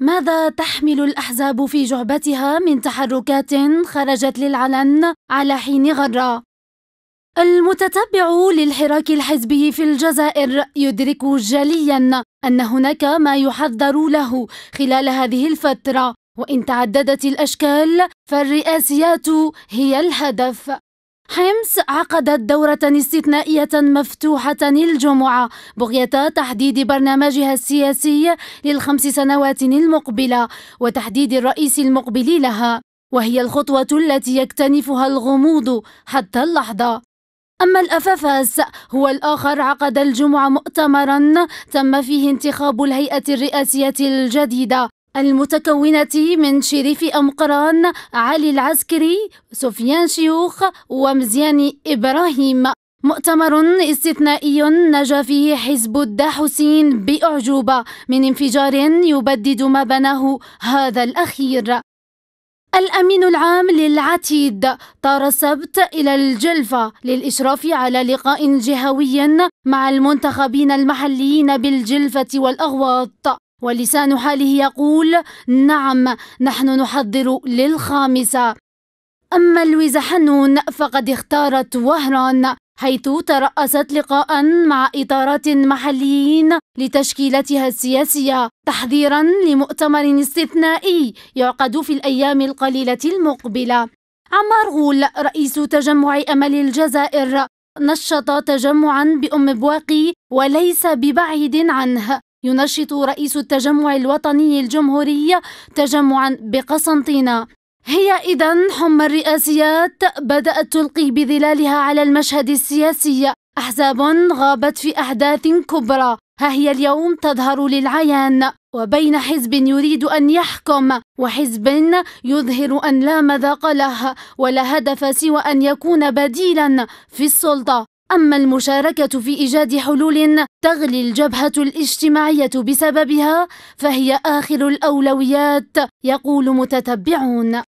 ماذا تحمل الأحزاب في جعبتها من تحركات خرجت للعلن على حين غرة؟ المتتبع للحراك الحزبي في الجزائر يدرك جليا أن هناك ما يحذر له خلال هذه الفترة وإن تعددت الأشكال فالرئاسيات هي الهدف حمص عقدت دورة استثنائية مفتوحة الجمعة بغية تحديد برنامجها السياسي للخمس سنوات المقبلة وتحديد الرئيس المقبل لها وهي الخطوة التي يكتنفها الغموض حتى اللحظة أما الأفافاس هو الآخر عقد الجمعة مؤتمرا تم فيه انتخاب الهيئة الرئاسية الجديدة المتكونة من شريف أمقران علي العسكري سفيان شيوخ ومزيان إبراهيم مؤتمر استثنائي نجا فيه حزب الداحسين بأعجوبة من انفجار يبدد ما بناه هذا الأخير الأمين العام للعتيد طار السبت إلى الجلفة للإشراف على لقاء جهوي مع المنتخبين المحليين بالجلفة والأغواط ولسان حاله يقول نعم نحن نحضر للخامسة أما لويزا حنون فقد اختارت وهران حيث ترأست لقاء مع إطارات محليين لتشكيلتها السياسية تحضيرا لمؤتمر استثنائي يعقد في الأيام القليلة المقبلة عمار غول رئيس تجمع أمل الجزائر نشط تجمعا بأم بواقي وليس ببعيد عنه ينشط رئيس التجمع الوطني الجمهوري تجمعا بقسنطينة هي إذا حمى الرئاسيات بدأت تلقي بظلالها على المشهد السياسي أحزاب غابت في أحداث كبرى ها هي اليوم تظهر للعيان وبين حزب يريد أن يحكم وحزب يظهر أن لا مذاق له ولا هدف سوى أن يكون بديلا في السلطة أما المشاركة في إيجاد حلول تغلي الجبهة الاجتماعية بسببها فهي آخر الأولويات يقول متتبعون